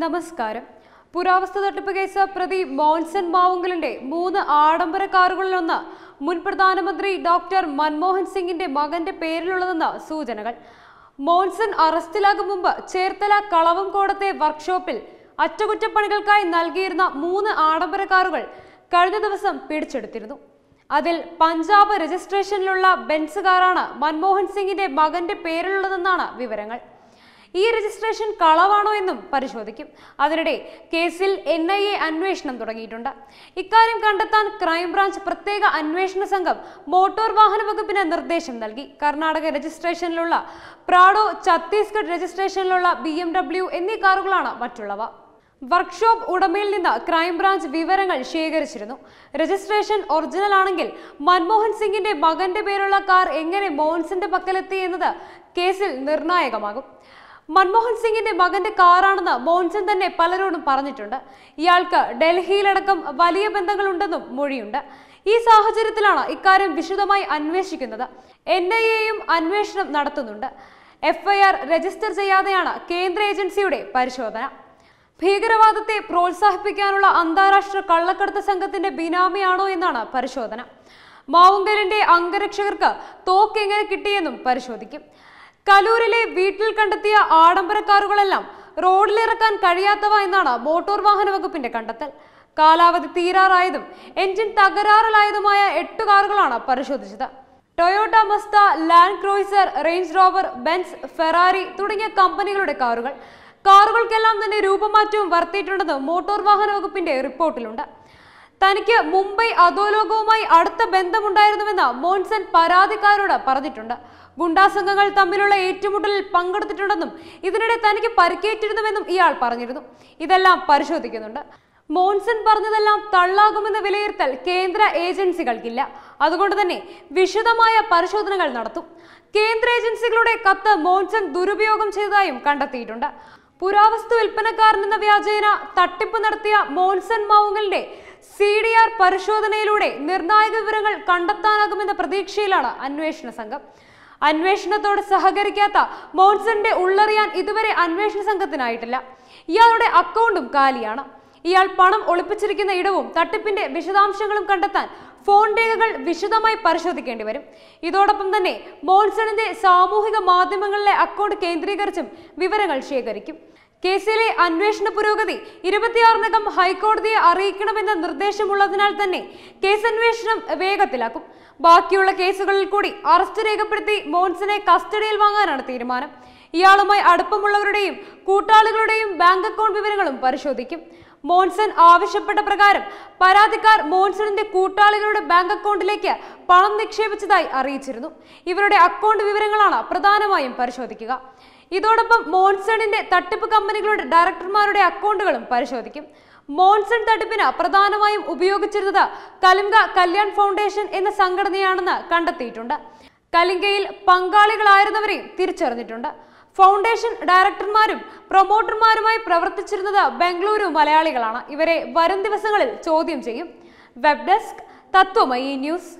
നമസ്കാരം പുരാവസ്തു തട്ടിപ്പ് കേസ് പ്രതി മോൻസൺ മാവുങ്കലിന്റെ മൂന്ന് ആഡംബര കാറുകളിലൊന്ന് മുൻ പ്രധാനമന്ത്രി ഡോക്ടർ മൻമോഹൻ സിംഗിന്റെ മകന്റെ പേരിലുള്ളതെന്ന് സൂചനകൾ മോൻസൺ അറസ്റ്റിലാകും മുമ്പ് ചേർത്തല കളവും കോടത്തെ വർക്ക്ഷോപ്പിൽ അറ്റകുറ്റപ്പണികൾക്കായി നൽകിയിരുന്ന മൂന്ന് ആഡംബര കാറുകൾ കഴിഞ്ഞ ദിവസം പിടിച്ചെടുത്തിരുന്നു അതിൽ പഞ്ചാബ് രജിസ്ട്രേഷനിലുള്ള ബെൻസ് കാറാണ് മൻമോഹൻ സിംഗിന്റെ മകന്റെ പേരിലുള്ളതെന്നാണ് വിവരങ്ങൾ ഈ രജിസ്ട്രേഷൻ കളവാണോ എന്നും പരിശോധിക്കും അതിനിടെ കേസിൽ എൻ ഐ എ അന്വേഷണം തുടങ്ങിയിട്ടുണ്ട് ഇക്കാര്യം കണ്ടെത്താൻ ക്രൈംബ്രാഞ്ച് പ്രത്യേക അന്വേഷണ സംഘം മോട്ടോർ വാഹന വകുപ്പിന് നിർദ്ദേശം നൽകി കർണാടക രജിസ്ട്രേഷനിലുള്ള പ്രാഡോ ഛത്തീസ്ഗഡ് രജിസ്ട്രേഷനിലുള്ള ബി എന്നീ കാറുകളാണ് മറ്റുള്ളവ വർക്ക്ഷോപ്പ് ഉടമയിൽ നിന്ന് ക്രൈംബ്രാഞ്ച് വിവരങ്ങൾ ശേഖരിച്ചിരുന്നു രജിസ്ട്രേഷൻ ഒറിജിനൽ ആണെങ്കിൽ മൻമോഹൻ സിംഗിന്റെ മകന്റെ പേരുള്ള കാർ എങ്ങനെ മോഹൻസിന്റെ പക്കലെത്തി എന്നത് കേസിൽ നിർണായകമാകും മൻമോഹൻ സിംഗിന്റെ മകന്റെ കാറാണെന്ന് മോൻസൺ തന്നെ പലരോടും പറഞ്ഞിട്ടുണ്ട് ഇയാൾക്ക് ഡൽഹിയിലടക്കം വലിയ ബന്ധങ്ങളുണ്ടെന്നും മൊഴിയുണ്ട് ഈ സാഹചര്യത്തിലാണ് ഇക്കാര്യം വിശദമായി അന്വേഷിക്കുന്നത് എൻ ഐ എയും അന്വേഷണം നടത്തുന്നുണ്ട് എഫ്ഐആർ രജിസ്റ്റർ ചെയ്യാതെയാണ് കേന്ദ്ര ഏജൻസിയുടെ പരിശോധന ഭീകരവാദത്തെ പ്രോത്സാഹിപ്പിക്കാനുള്ള അന്താരാഷ്ട്ര കള്ളക്കടത്ത് സംഘത്തിന്റെ ബിനാമിയാണോ എന്നാണ് പരിശോധന മാവുങ്കലിന്റെ അംഗരക്ഷകർക്ക് തോക്ക് എങ്ങനെ കിട്ടിയെന്നും പരിശോധിക്കും കലൂരിലെ വീട്ടിൽ കണ്ടെത്തിയ ആഡംബര കാറുകളെല്ലാം റോഡിലിറക്കാൻ കഴിയാത്തവ എന്നാണ് മോട്ടോർ വാഹന വകുപ്പിന്റെ കണ്ടെത്തൽ കാലാവധി തീരാറായതും എഞ്ചിൻ തകരാറിലായതുമായ എട്ട് കാറുകളാണ് പരിശോധിച്ചത് Toyota Mazda Land Cruiser Range Rover Benz Ferrari തുടങ്ങിയ കമ്പനികളുടെ കാറുകൾ കാറുകൾക്കെല്ലാം തന്നെ രൂപമാറ്റവും വർത്തിയിട്ടുണ്ടെന്ന് മോട്ടോർ വാഹന വകുപ്പിന്റെ റിപ്പോർട്ടിലുണ്ട് തനിക്ക് മുംബൈ അധോലോകവുമായി അടുത്ത ബന്ധമുണ്ടായിരുന്നുവെന്ന് മോൺസൺ പരാതിക്കാരോട് പറഞ്ഞിട്ടുണ്ട് ഗുണ്ടാ സംഘങ്ങൾ തമ്മിലുള്ള ഏറ്റുമുട്ടലിൽ പങ്കെടുത്തിട്ടുണ്ടെന്നും ഇതിനിടെ തനിക്ക് പരിക്കേറ്റിരുന്നുവെന്നും ഇയാൾ പറഞ്ഞിരുന്നു ഇതെല്ലാം പരിശോധിക്കുന്നുണ്ട് മോൺസൺ പറഞ്ഞതെല്ലാം തള്ളാകുമെന്ന് വിലയിരുത്തൽ കേന്ദ്ര ഏജൻസികൾക്കില്ല അതുകൊണ്ട് തന്നെ വിശദമായ പരിശോധനകൾ നടത്തും കേന്ദ്ര ഏജൻസികളുടെ കത്ത് മോൺസൺ ദുരുപയോഗം ചെയ്തതായും കണ്ടെത്തിയിട്ടുണ്ട് പുരാവസ്തു വിൽപ്പനക്കാരൻ എന്ന വ്യാജേന തട്ടിപ്പ് നടത്തിയ മോൺസൺ മാവുങ്ങലിന്റെ സി ഡി ആർ പരിശോധനയിലൂടെ നിർണായക വിവരങ്ങൾ കണ്ടെത്താനാകുമെന്ന പ്രതീക്ഷയിലാണ് അന്വേഷണ സംഘം അന്വേഷണത്തോട് സഹകരിക്കാത്ത മോൺസന്റെ ഉള്ളറിയാൻ ഇതുവരെ അന്വേഷണ സംഘത്തിനായിട്ടില്ല ഇയാളുടെ അക്കൗണ്ടും കാലിയാണ് ഇയാൾ പണം ഒളിപ്പിച്ചിരിക്കുന്ന ഇടവും തട്ടിപ്പിന്റെ വിശദാംശങ്ങളും കണ്ടെത്താൻ ഫോൺ രേഖകൾ വിശദമായി പരിശോധിക്കേണ്ടി വരും ഇതോടൊപ്പം തന്നെ മോൺസണിന്റെ സാമൂഹിക മാധ്യമങ്ങളിലെ അക്കൗണ്ട് കേന്ദ്രീകരിച്ചും വിവരങ്ങൾ ശേഖരിക്കും കേസിലെ അന്വേഷണ പുരോഗതി ഇരുപത്തിയാറിനകം ഹൈക്കോടതിയെ അറിയിക്കണമെന്ന നിർദ്ദേശമുള്ളതിനാൽ തന്നെ കേസന്വേഷണം വേഗത്തിലാക്കും ബാക്കിയുള്ള കേസുകളിൽ കൂടി അറസ്റ്റ് രേഖപ്പെടുത്തി മോൻസനെ കസ്റ്റഡിയിൽ വാങ്ങാനാണ് തീരുമാനം ഇയാളുമായി അടുപ്പമുള്ളവരുടെയും കൂട്ടാളികളുടെയും ബാങ്ക് അക്കൗണ്ട് വിവരങ്ങളും പരിശോധിക്കും മോൺസൺ ആവശ്യപ്പെട്ട പ്രകാരം പരാതിക്കാർ മോൺസണിന്റെ കൂട്ടാളികളുടെ ബാങ്ക് അക്കൗണ്ടിലേക്ക് പണം നിക്ഷേപിച്ചതായി അറിയിച്ചിരുന്നു ഇവരുടെ അക്കൗണ്ട് വിവരങ്ങളാണ് പ്രധാനമായും പരിശോധിക്കുക ഇതോടൊപ്പം മോൺസണിന്റെ തട്ടിപ്പ് കമ്പനികളുടെ ഡയറക്ടർമാരുടെ അക്കൗണ്ടുകളും പരിശോധിക്കും മോൺസൺ തട്ടിപ്പിന് പ്രധാനമായും ഉപയോഗിച്ചിരുന്നത് കലിംഗ കല്യാൺ ഫൗണ്ടേഷൻ എന്ന സംഘടനയാണെന്ന് കണ്ടെത്തിയിട്ടുണ്ട് കലിംഗയിൽ പങ്കാളികളായിരുന്നവരെയും തിരിച്ചറിഞ്ഞിട്ടുണ്ട് ഫൗണ്ടേഷൻ ഡയറക്ടർമാരും പ്രൊമോട്ടർമാരുമായി പ്രവർത്തിച്ചിരുന്നത് ബംഗളൂരു മലയാളികളാണ് ഇവരെ വരും ദിവസങ്ങളിൽ ചോദ്യം ചെയ്യും വെബ് ഡെസ്ക് തത്വമയി ന്യൂസ്